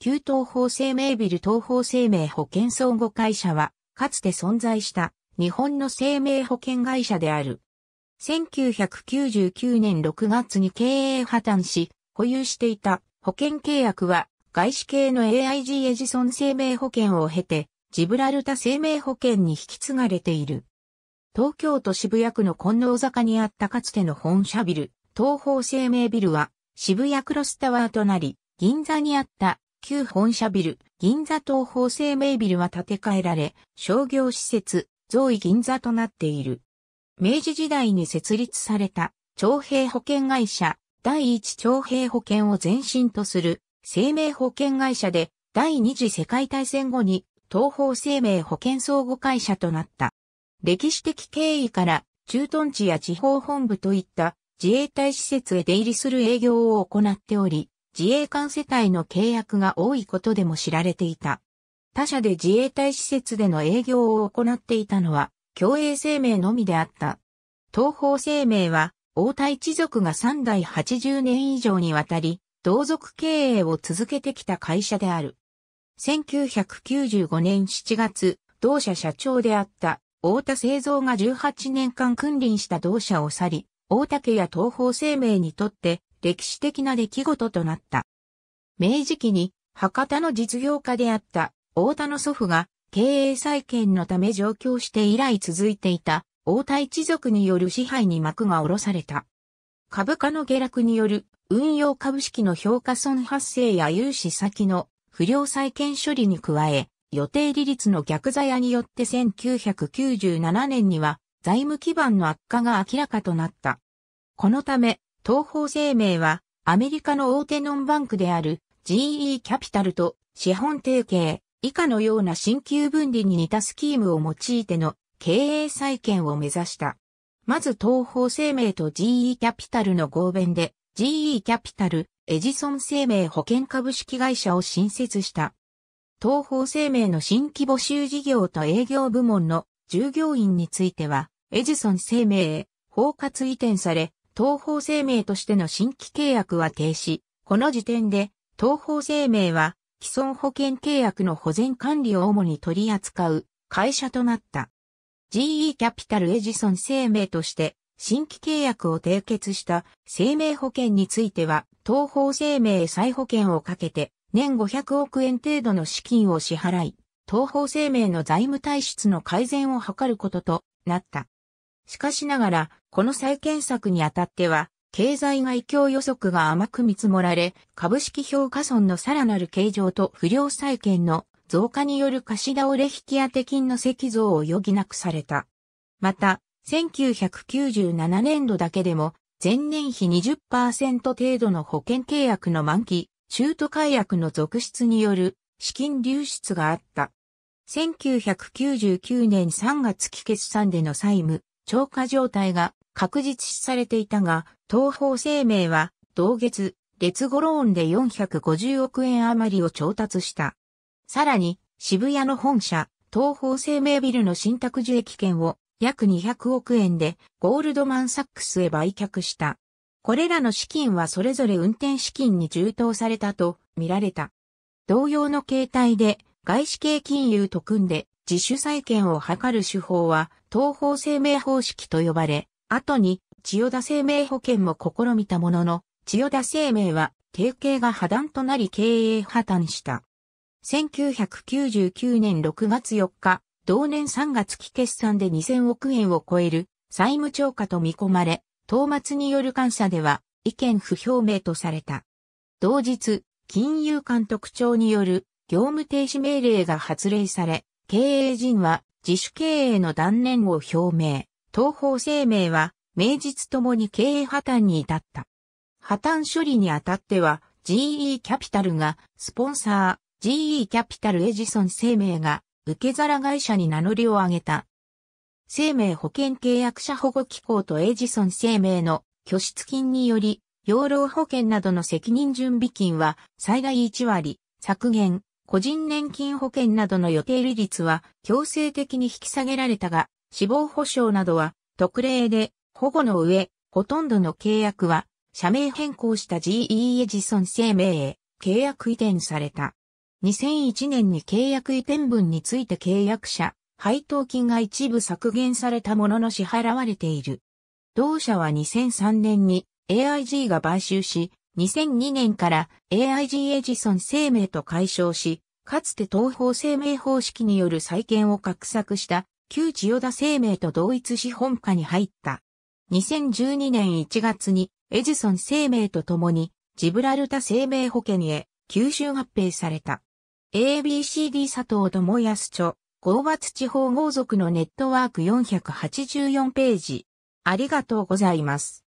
旧東方生命ビル東方生命保険相互会社は、かつて存在した日本の生命保険会社である。1999年6月に経営破綻し、保有していた保険契約は、外資系の AIG エジソン生命保険を経て、ジブラルタ生命保険に引き継がれている。東京都渋谷区の金納坂にあったかつての本社ビル、東方生命ビルは渋谷クロスタワーとなり、銀座にあった旧本社ビル、銀座東方生命ビルは建て替えられ、商業施設、増位銀座となっている。明治時代に設立された、徴兵保険会社、第一徴兵保険を前身とする、生命保険会社で、第二次世界大戦後に、東方生命保険相互会社となった。歴史的経緯から、駐屯地や地方本部といった自衛隊施設へ出入りする営業を行っており、自衛官世帯の契約が多いことでも知られていた。他社で自衛隊施設での営業を行っていたのは、共栄生命のみであった。東方生命は、大田一族が3代80年以上にわたり、同族経営を続けてきた会社である。1995年7月、同社社長であった大田製造が18年間君臨した同社を去り、大田家や東方生命にとって歴史的な出来事となった。明治期に博多の実業家であった大田の祖父が経営再建のため上京して以来続いていた大田一族による支配に幕が下ろされた。株価の下落による運用株式の評価損発生や融資先の不良再建処理に加え、予定利率の逆座屋によって1997年には財務基盤の悪化が明らかとなった。このため、東方生命は、アメリカの大手ノンバンクである GE キャピタルと資本提携、以下のような新旧分離に似たスキームを用いての経営再建を目指した。まず東方生命と GE キャピタルの合弁で GE キャピタル、エジソン生命保険株式会社を新設した。東方生命の新規募集事業と営業部門の従業員については、エジソン生命へ包括移転され、東方生命としての新規契約は停止。この時点で、東方生命は、既存保険契約の保全管理を主に取り扱う会社となった。GE キャピタルエジソン生命として、新規契約を締結した生命保険については、東方生命再保険をかけて、年500億円程度の資金を支払い、東方生命の財務体質の改善を図ることとなった。しかしながら、この再建策にあたっては、経済外況予測が甘く見積もられ、株式評価損のさらなる形状と不良債権の増加による貸し倒れ引き当て金の積増を余儀なくされた。また、1997年度だけでも、前年比20%程度の保険契約の満期、中途解約の続出による資金流出があった。1999年3月期決算での債務、超過状態が確実視されていたが、東方生命は、同月、列語ローンで450億円余りを調達した。さらに、渋谷の本社、東方生命ビルの新宅受益券を約200億円でゴールドマンサックスへ売却した。これらの資金はそれぞれ運転資金に充当されたと見られた。同様の形態で外資系金融と組んで自主債権を図る手法は東方生命方式と呼ばれ、後に、千代田生命保険も試みたものの、千代田生命は、提携が破断となり経営破綻した。1999年6月4日、同年3月期決算で2000億円を超える債務超過と見込まれ、当末による監査では意見不表明とされた。同日、金融監督庁による業務停止命令が発令され、経営陣は自主経営の断念を表明。東方生命は、名実ともに経営破綻に至った。破綻処理にあたっては、GE キャピタルが、スポンサー、GE キャピタルエジソン生命が、受け皿会社に名乗りを上げた。生命保険契約者保護機構とエジソン生命の拠出金により、養老保険などの責任準備金は最大1割削減、個人年金保険などの予定利率は強制的に引き下げられたが、死亡保障などは特例で保護の上、ほとんどの契約は社名変更した GE エジソン生命へ契約移転された。2001年に契約移転分について契約者、配当金が一部削減されたものの支払われている。同社は2003年に AIG が買収し、2002年から AIG エジソン生命と解消し、かつて東方生命方式による再建を画策した旧千代田生命と同一資本家に入った。2012年1月にエジソン生命と共にジブラルタ生命保険へ吸収合併された。ABCD 佐藤智康著、合伐地方豪族のネットワーク484ページ。ありがとうございます。